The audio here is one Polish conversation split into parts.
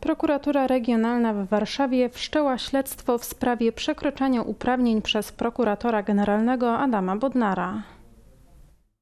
Prokuratura Regionalna w Warszawie wszczęła śledztwo w sprawie przekroczenia uprawnień przez prokuratora generalnego Adama Bodnara.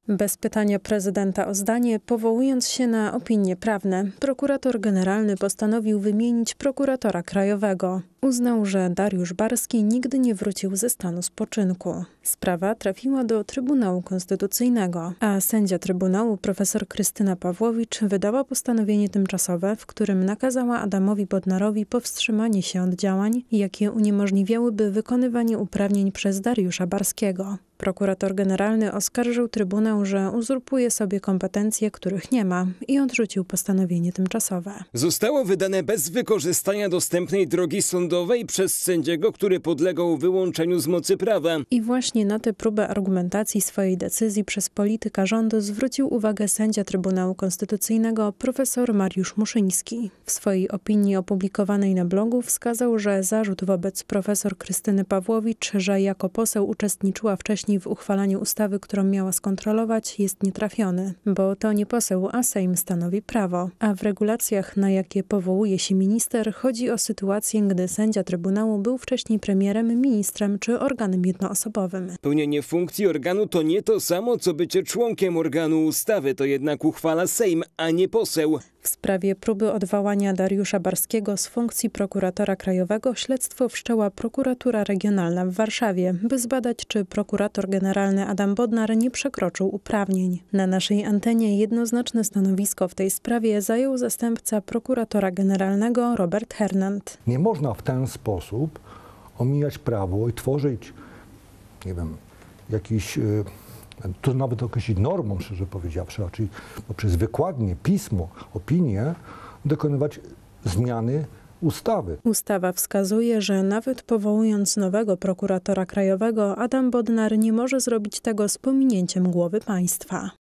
Bez pytania prezydenta o zdanie, powołując się na opinie prawne, prokurator generalny postanowił wymienić prokuratora krajowego. Uznał, że Dariusz Barski nigdy nie wrócił ze stanu spoczynku. Sprawa trafiła do Trybunału Konstytucyjnego, a sędzia Trybunału profesor Krystyna Pawłowicz wydała postanowienie tymczasowe, w którym nakazała Adamowi Bodnarowi powstrzymanie się od działań, jakie uniemożliwiałyby wykonywanie uprawnień przez Dariusza Barskiego. Prokurator generalny oskarżył Trybunał, że uzurpuje sobie kompetencje, których nie ma i odrzucił postanowienie tymczasowe. Zostało wydane bez wykorzystania dostępnej drogi sądowej przez sędziego, który podlegał wyłączeniu z mocy prawa. I właśnie na tę próbę argumentacji swojej decyzji przez polityka rządu zwrócił uwagę sędzia Trybunału Konstytucyjnego profesor Mariusz Muszyński. W swojej opinii opublikowanej na blogu wskazał, że zarzut wobec profesor Krystyny Pawłowicz, że jako poseł uczestniczyła wcześniej wcześniej w uchwalaniu ustawy, którą miała skontrolować, jest nietrafiony, bo to nie poseł, a Sejm stanowi prawo. A w regulacjach, na jakie powołuje się minister, chodzi o sytuację, gdy sędzia Trybunału był wcześniej premierem, ministrem czy organem jednoosobowym. Pełnienie funkcji organu to nie to samo, co bycie członkiem organu ustawy, to jednak uchwala Sejm, a nie poseł. W sprawie próby odwołania Dariusza Barskiego z funkcji prokuratora krajowego śledztwo wszczęła prokuratura regionalna w Warszawie, by zbadać, czy prokurator dyrektor generalny Adam Bodnar nie przekroczył uprawnień. Na naszej antenie jednoznaczne stanowisko w tej sprawie zajął zastępca prokuratora generalnego Robert Hernand. Nie można w ten sposób omijać prawo i tworzyć, nie wiem, jakiś. Y, to nawet określić normą, szczerze powiedziawszy, a czyli poprzez wykładnie, pismo, opinię dokonywać zmiany ustawy. Ustawa wskazuje, że nawet powołując nowego prokuratora krajowego, Adam Bodnar nie może zrobić tego z pominięciem głowy państwa.